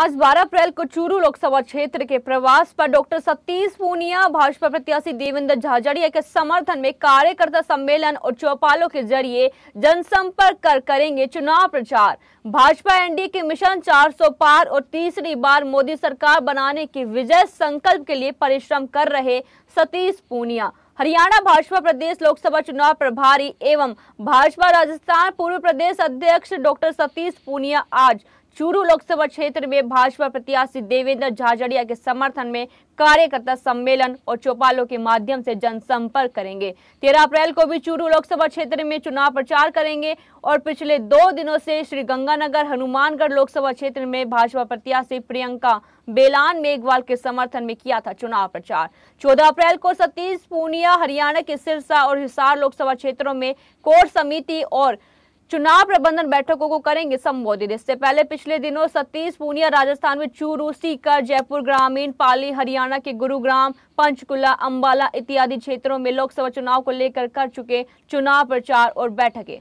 आज 12 अप्रैल को चूरू लोकसभा क्षेत्र के प्रवास पर डॉक्टर सतीश पूनिया भाजपा प्रत्याशी देवेंद्र झाझड़िया के समर्थन में कार्यकर्ता सम्मेलन और चौपालों के जरिए जनसंपर्क कर करेंगे चुनाव प्रचार भाजपा एनडीए के मिशन 400 पार और तीसरी बार मोदी सरकार बनाने के विजय संकल्प के लिए परिश्रम कर रहे सतीश पूनिया हरियाणा भाजपा प्रदेश लोकसभा चुनाव प्रभारी एवं भाजपा राजस्थान पूर्व प्रदेश अध्यक्ष डॉक्टर सतीश पूनिया आज चूरू लोकसभा क्षेत्र में भाजपा प्रत्याशी देवेंद्र झाझड़िया के समर्थन में कार्यकर्ता सम्मेलन और चौपालों के माध्यम से जनसंपर्क करेंगे तेरह अप्रैल को भी चूरू लोकसभा क्षेत्र में चुनाव प्रचार करेंगे और पिछले दो दिनों से श्री गंगानगर हनुमानगढ़ लोकसभा क्षेत्र में भाजपा प्रत्याशी प्रियंका बेलान मेघवाल के समर्थन में किया था चुनाव प्रचार चौदह अप्रैल को सतीश पूनिया हरियाणा के सिरसा और हिसार लोकसभा क्षेत्रों में कोर समिति और चुनाव प्रबंधन बैठकों को करेंगे संबोधित इससे पहले पिछले दिनों सतीश पूनिया राजस्थान में चूरू सीकर जयपुर ग्रामीण पाली हरियाणा के गुरुग्राम पंचकुला अंबाला इत्यादि क्षेत्रों में लोकसभा चुनाव को लेकर कर चुके चुनाव प्रचार और बैठकें